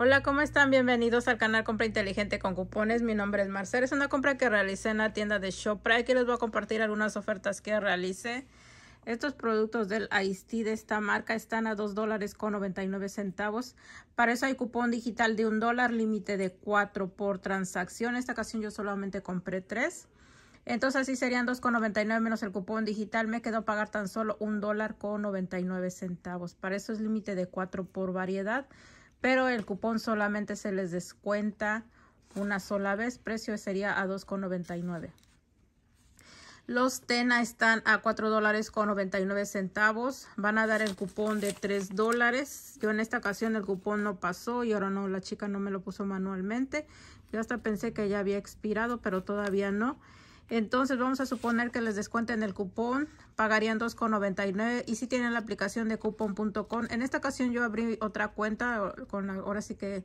Hola, ¿cómo están? Bienvenidos al canal Compra Inteligente con Cupones. Mi nombre es Marcela, Es una compra que realicé en la tienda de Shoprite. y les voy a compartir algunas ofertas que realicé. Estos productos del IST de esta marca están a $2.99. dólares con 99 centavos. Para eso hay cupón digital de $1 dólar, límite de 4 por transacción. En esta ocasión yo solamente compré 3. Entonces así serían 2.99 menos el cupón digital. Me quedó pagar tan solo $1.99. dólar con 99 centavos. Para eso es límite de 4 por variedad pero el cupón solamente se les descuenta una sola vez. Precio sería a 2.99. Los Tena están a $4.99. dólares con 99 centavos. Van a dar el cupón de 3 dólares. Yo en esta ocasión el cupón no pasó y ahora no, la chica no me lo puso manualmente. Yo hasta pensé que ya había expirado, pero todavía no. Entonces vamos a suponer que les descuenten el cupón, pagarían 2,99 y si tienen la aplicación de cupón.com. En esta ocasión yo abrí otra cuenta, con ahora sí que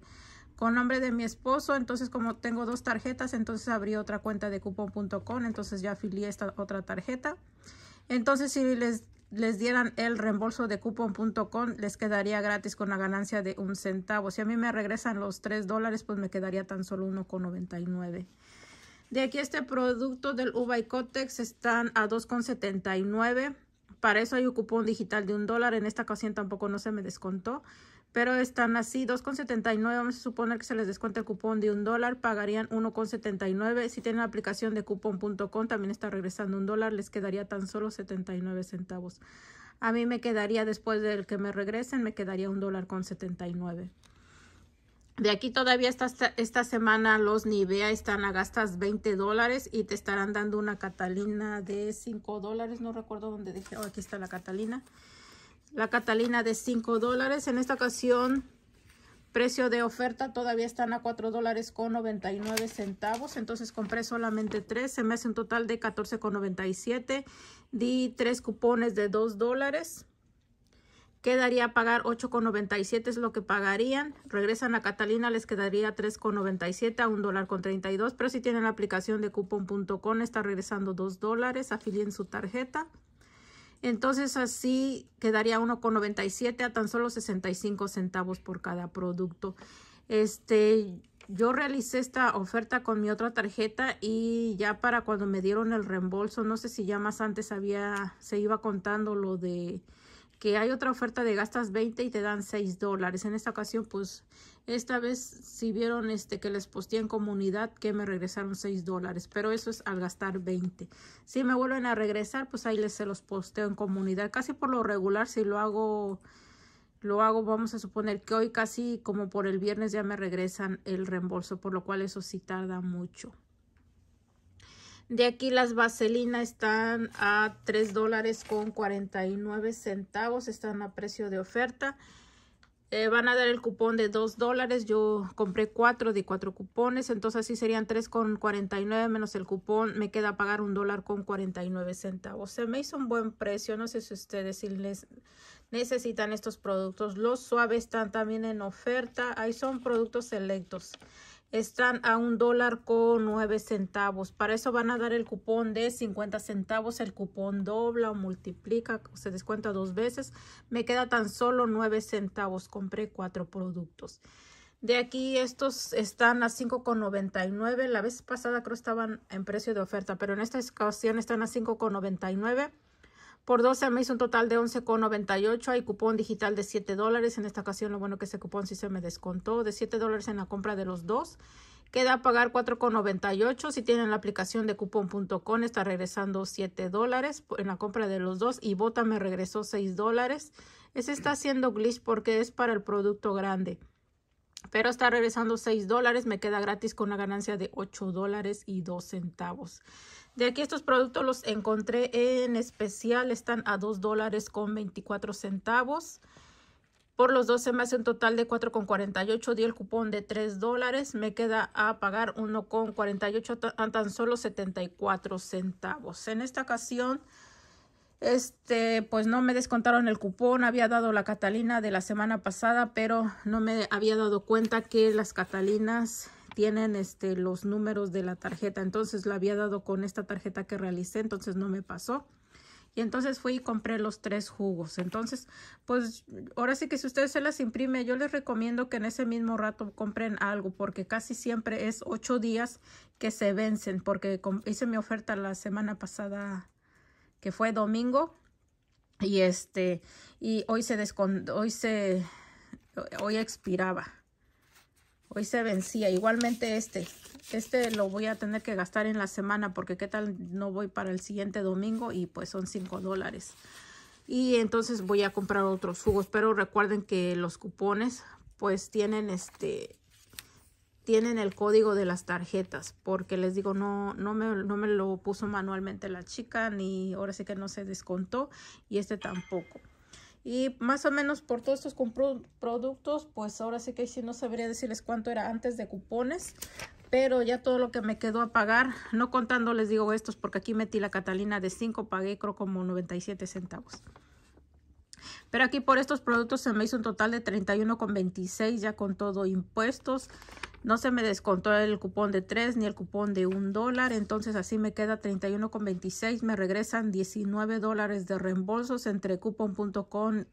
con nombre de mi esposo, entonces como tengo dos tarjetas, entonces abrí otra cuenta de cupón.com, entonces ya afilié esta otra tarjeta. Entonces si les, les dieran el reembolso de cupón.com, les quedaría gratis con la ganancia de un centavo. Si a mí me regresan los 3 dólares, pues me quedaría tan solo 1,99. De aquí este producto del Uva y Cotex están a 2,79. Para eso hay un cupón digital de un dólar. En esta ocasión tampoco no se me descontó. Pero están así, 2,79. Vamos a suponer que se les descuente el cupón de un dólar. Pagarían 1,79. Si tienen la aplicación de cupón.com, también está regresando un dólar. Les quedaría tan solo 79 centavos. A mí me quedaría, después del que me regresen, me quedaría un dólar con 79. De aquí todavía esta, esta semana los Nivea están a gastas 20 dólares y te estarán dando una Catalina de 5 dólares. No recuerdo dónde dije Oh, aquí está la Catalina. La Catalina de 5 dólares. En esta ocasión, precio de oferta todavía están a 4 dólares con 99 centavos. Entonces compré solamente 3. Se me hace un total de $14,97. con 97. Di 3 cupones de 2 dólares quedaría pagar 8,97 es lo que pagarían. Regresan a Catalina, les quedaría 3,97 a un dólar con 32. Pero si tienen la aplicación de cupon.com está regresando 2 dólares. Afilien su tarjeta. Entonces así quedaría 1,97 a tan solo 65 centavos por cada producto. Este, yo realicé esta oferta con mi otra tarjeta y ya para cuando me dieron el reembolso, no sé si ya más antes había, se iba contando lo de que hay otra oferta de gastas 20 y te dan 6 dólares. En esta ocasión, pues, esta vez si vieron este que les posteé en comunidad que me regresaron 6 dólares, pero eso es al gastar 20. Si me vuelven a regresar, pues ahí les se los posteo en comunidad. Casi por lo regular, si lo hago lo hago, vamos a suponer que hoy casi como por el viernes ya me regresan el reembolso, por lo cual eso sí tarda mucho. De aquí las vaselinas están a 3 dólares con 49 centavos. Están a precio de oferta. Eh, van a dar el cupón de 2 dólares. Yo compré 4 de 4 cupones. Entonces así serían 3 con 49 menos el cupón. Me queda pagar un dólar con 49 centavos. Se me hizo un buen precio. No sé si ustedes necesitan estos productos. Los suaves están también en oferta. Ahí son productos selectos están a un dólar con nueve centavos. Para eso van a dar el cupón de 50 centavos, el cupón dobla o multiplica, se descuenta dos veces. Me queda tan solo nueve centavos, compré cuatro productos. De aquí estos están a 5,99. La vez pasada creo estaban en precio de oferta, pero en esta ocasión están a 5,99. Por 12 me hizo un total de 11,98. Hay cupón digital de 7 dólares. En esta ocasión lo bueno que ese cupón sí se me descontó de 7 dólares en la compra de los dos. Queda a pagar 4,98. Si tienen la aplicación de cupón.com está regresando 7 dólares en la compra de los dos. Y Bota me regresó 6 dólares. Ese está mm. haciendo glitch porque es para el producto grande pero está regresando 6 dólares, me queda gratis con una ganancia de 8 dólares y 2 centavos. De aquí estos productos los encontré en especial, están a 2 dólares con 24 centavos. Por los dos se me hace un total de 4,48. Di el cupón de 3 dólares. Me queda a pagar 1,48 a tan solo 74 centavos. En esta ocasión este, pues no me descontaron el cupón, había dado la Catalina de la semana pasada, pero no me había dado cuenta que las Catalinas tienen este, los números de la tarjeta. Entonces la había dado con esta tarjeta que realicé, entonces no me pasó. Y entonces fui y compré los tres jugos. Entonces, pues ahora sí que si ustedes se las imprime, yo les recomiendo que en ese mismo rato compren algo, porque casi siempre es ocho días que se vencen, porque hice mi oferta la semana pasada que fue domingo. Y este, y hoy se descon, hoy se, hoy expiraba. Hoy se vencía. Igualmente este, este lo voy a tener que gastar en la semana porque qué tal no voy para el siguiente domingo y pues son 5 dólares. Y entonces voy a comprar otros jugos, pero recuerden que los cupones pues tienen este tienen el código de las tarjetas, porque les digo, no, no, me, no me lo puso manualmente la chica, ni ahora sí que no se descontó, y este tampoco. Y más o menos por todos estos productos, pues ahora sí que si no sabría decirles cuánto era antes de cupones, pero ya todo lo que me quedó a pagar, no contando les digo estos, porque aquí metí la Catalina de 5, pagué creo como 97 centavos. Pero aquí por estos productos se me hizo un total de 31,26 ya con todo impuestos. No se me descontó el cupón de 3 ni el cupón de 1 dólar. Entonces así me queda con 31.26. Me regresan 19 dólares de reembolsos entre coupon.com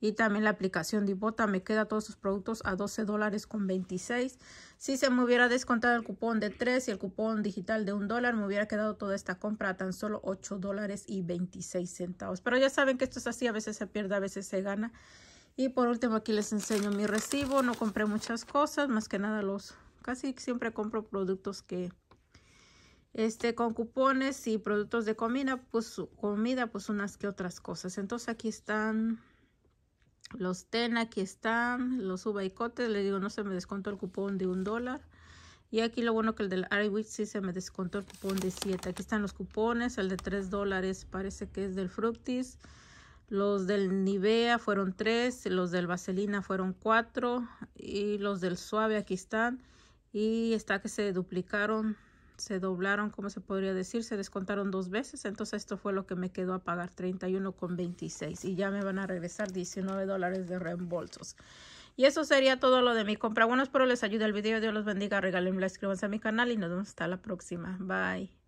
y también la aplicación de me queda todos sus productos a 12 dólares con 26. Si se me hubiera descontado el cupón de 3 y el cupón digital de 1 dólar, me hubiera quedado toda esta compra a tan solo 8 dólares y 26 centavos. Pero ya saben que esto es así, a veces se pierde, a veces se gana. Y por último aquí les enseño mi recibo. No compré muchas cosas, más que nada los... Casi siempre compro productos que... Este, con cupones y productos de comida, pues comida, pues unas que otras cosas. Entonces aquí están los TEN, aquí están los cotes. Le digo, no se me descontó el cupón de un dólar. Y aquí lo bueno que el del Arby's sí se me descontó el cupón de 7. Aquí están los cupones, el de tres dólares parece que es del Fructis. Los del Nivea fueron tres, los del Vaselina fueron cuatro y los del Suave aquí están. Y está que se duplicaron, se doblaron, como se podría decir, se descontaron dos veces. Entonces esto fue lo que me quedó a pagar, 31,26. Y ya me van a regresar 19 dólares de reembolsos. Y eso sería todo lo de mi compra. Bueno, espero les ayude el video. Dios los bendiga. Regalen, suscríbanse a mi canal y nos vemos hasta la próxima. Bye.